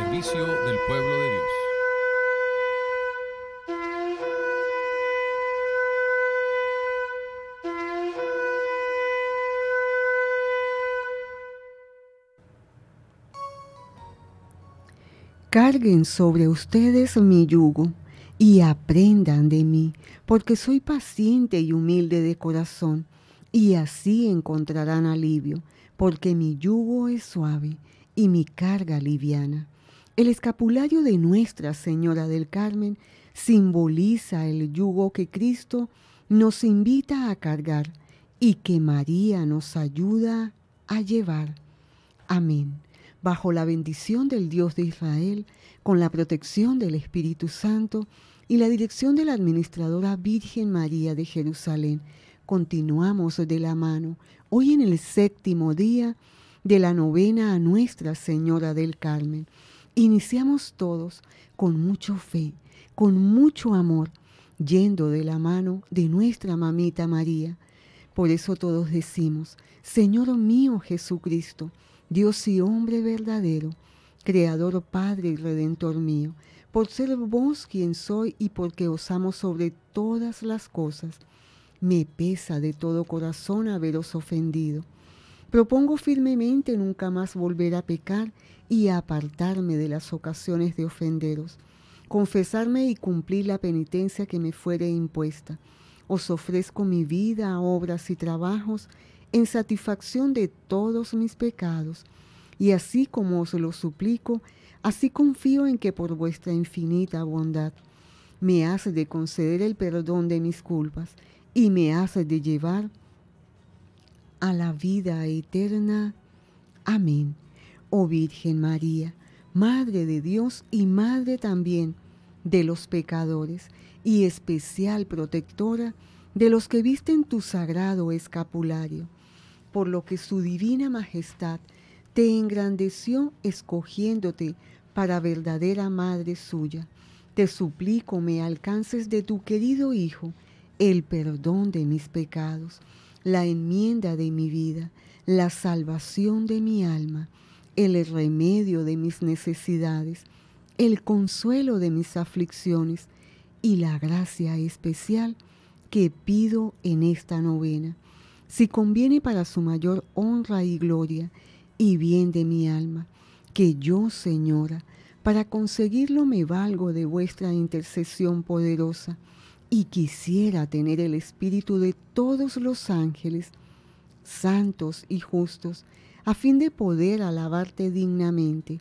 servicio del pueblo de Dios. Carguen sobre ustedes mi yugo y aprendan de mí, porque soy paciente y humilde de corazón, y así encontrarán alivio, porque mi yugo es suave y mi carga liviana. El escapulario de Nuestra Señora del Carmen simboliza el yugo que Cristo nos invita a cargar y que María nos ayuda a llevar. Amén. Bajo la bendición del Dios de Israel, con la protección del Espíritu Santo y la dirección de la Administradora Virgen María de Jerusalén, continuamos de la mano, hoy en el séptimo día de la novena a Nuestra Señora del Carmen. Iniciamos todos con mucha fe, con mucho amor, yendo de la mano de nuestra mamita María. Por eso todos decimos, Señor mío Jesucristo, Dios y hombre verdadero, Creador, Padre y Redentor mío, por ser vos quien soy y porque os amo sobre todas las cosas, me pesa de todo corazón haberos ofendido. Propongo firmemente nunca más volver a pecar y apartarme de las ocasiones de ofenderos, confesarme y cumplir la penitencia que me fuere impuesta. Os ofrezco mi vida, obras y trabajos en satisfacción de todos mis pecados, y así como os lo suplico, así confío en que por vuestra infinita bondad me hace de conceder el perdón de mis culpas y me hace de llevar a la vida eterna. Amén. Oh Virgen María, Madre de Dios y Madre también de los pecadores, y especial protectora de los que visten tu sagrado escapulario, por lo que su divina majestad te engrandeció escogiéndote para verdadera madre suya. Te suplico me alcances de tu querido Hijo el perdón de mis pecados la enmienda de mi vida, la salvación de mi alma, el remedio de mis necesidades, el consuelo de mis aflicciones y la gracia especial que pido en esta novena, si conviene para su mayor honra y gloria y bien de mi alma, que yo, Señora, para conseguirlo me valgo de vuestra intercesión poderosa, y quisiera tener el espíritu de todos los ángeles, santos y justos, a fin de poder alabarte dignamente,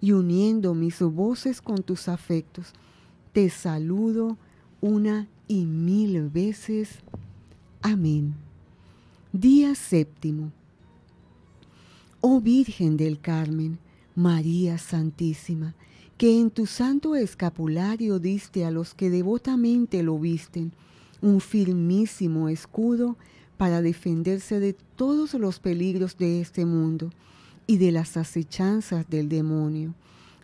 y uniendo mis voces con tus afectos, te saludo una y mil veces. Amén. Día séptimo. Oh Virgen del Carmen, María Santísima, que en tu santo escapulario diste a los que devotamente lo visten un firmísimo escudo para defenderse de todos los peligros de este mundo y de las acechanzas del demonio,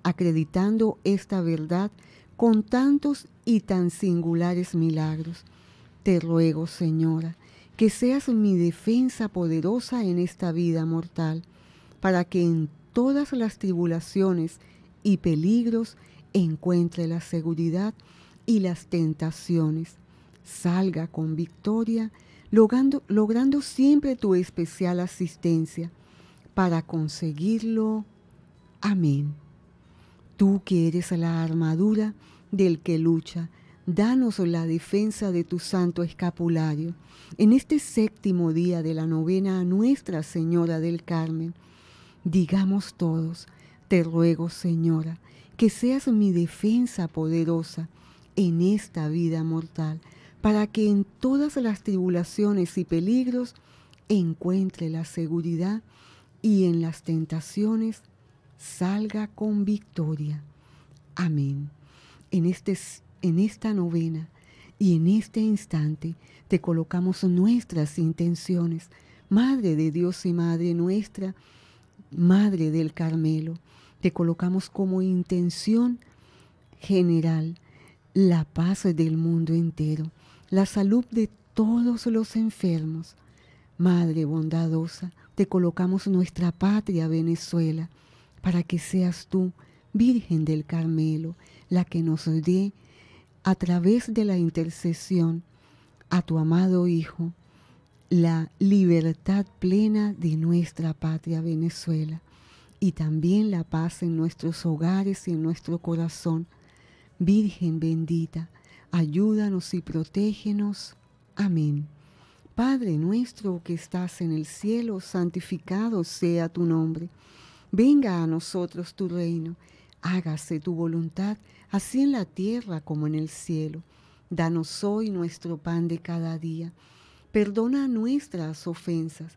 acreditando esta verdad con tantos y tan singulares milagros. Te ruego, Señora, que seas mi defensa poderosa en esta vida mortal, para que en todas las tribulaciones y peligros, encuentre la seguridad y las tentaciones. Salga con victoria, logrando, logrando siempre tu especial asistencia para conseguirlo. Amén. Tú que eres la armadura del que lucha, danos la defensa de tu santo escapulario. En este séptimo día de la novena a Nuestra Señora del Carmen, digamos todos, te ruego, Señora, que seas mi defensa poderosa en esta vida mortal, para que en todas las tribulaciones y peligros encuentre la seguridad y en las tentaciones salga con victoria. Amén. En, este, en esta novena y en este instante te colocamos nuestras intenciones, Madre de Dios y Madre nuestra, Madre del Carmelo te colocamos como intención general la paz del mundo entero, la salud de todos los enfermos. Madre bondadosa, te colocamos nuestra patria Venezuela para que seas tú, Virgen del Carmelo, la que nos dé a través de la intercesión a tu amado Hijo la libertad plena de nuestra patria Venezuela y también la paz en nuestros hogares y en nuestro corazón. Virgen bendita, ayúdanos y protégenos. Amén. Padre nuestro que estás en el cielo, santificado sea tu nombre. Venga a nosotros tu reino. Hágase tu voluntad, así en la tierra como en el cielo. Danos hoy nuestro pan de cada día. Perdona nuestras ofensas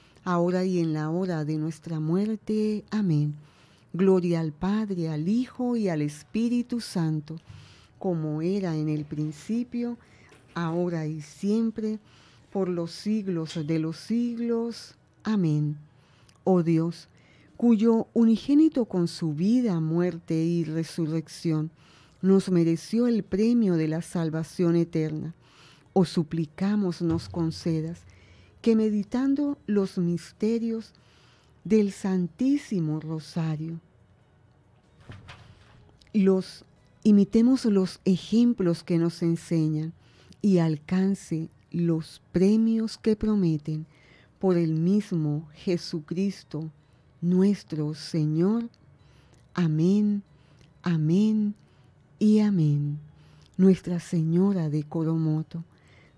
ahora y en la hora de nuestra muerte. Amén. Gloria al Padre, al Hijo y al Espíritu Santo, como era en el principio, ahora y siempre, por los siglos de los siglos. Amén. Oh Dios, cuyo unigénito con su vida, muerte y resurrección nos mereció el premio de la salvación eterna, os suplicamos nos concedas que meditando los misterios del Santísimo Rosario, los imitemos los ejemplos que nos enseñan y alcance los premios que prometen por el mismo Jesucristo, nuestro Señor. Amén, amén y amén. Nuestra Señora de Coromoto,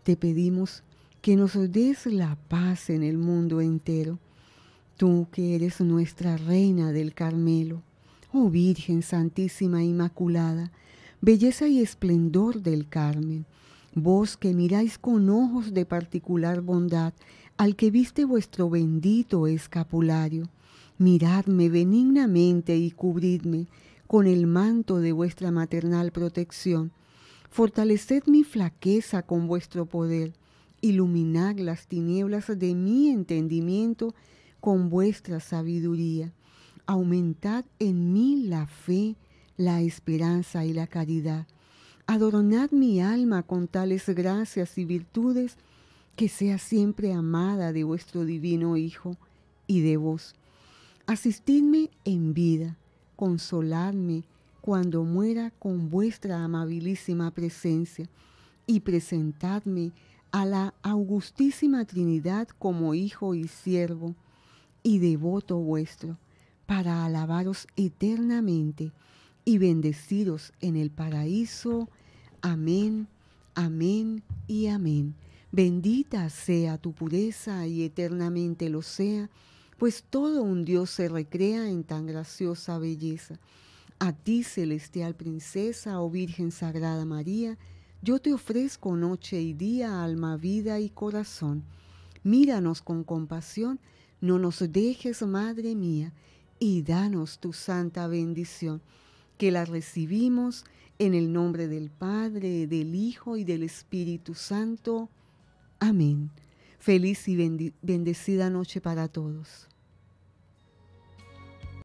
te pedimos que nos des la paz en el mundo entero. Tú que eres nuestra reina del Carmelo, oh Virgen Santísima Inmaculada, belleza y esplendor del Carmen, vos que miráis con ojos de particular bondad al que viste vuestro bendito escapulario, miradme benignamente y cubridme con el manto de vuestra maternal protección. Fortaleced mi flaqueza con vuestro poder iluminad las tinieblas de mi entendimiento con vuestra sabiduría. Aumentad en mí la fe, la esperanza y la caridad. Adornad mi alma con tales gracias y virtudes que sea siempre amada de vuestro divino Hijo y de vos. Asistidme en vida, consoladme cuando muera con vuestra amabilísima presencia y presentadme a la augustísima Trinidad como Hijo y Siervo y devoto vuestro, para alabaros eternamente y bendeciros en el paraíso. Amén, amén y amén. Bendita sea tu pureza y eternamente lo sea, pues todo un Dios se recrea en tan graciosa belleza. A ti, celestial princesa, o oh Virgen Sagrada María, yo te ofrezco noche y día, alma, vida y corazón. Míranos con compasión, no nos dejes, Madre mía, y danos tu santa bendición, que la recibimos en el nombre del Padre, del Hijo y del Espíritu Santo. Amén. Feliz y bendecida noche para todos.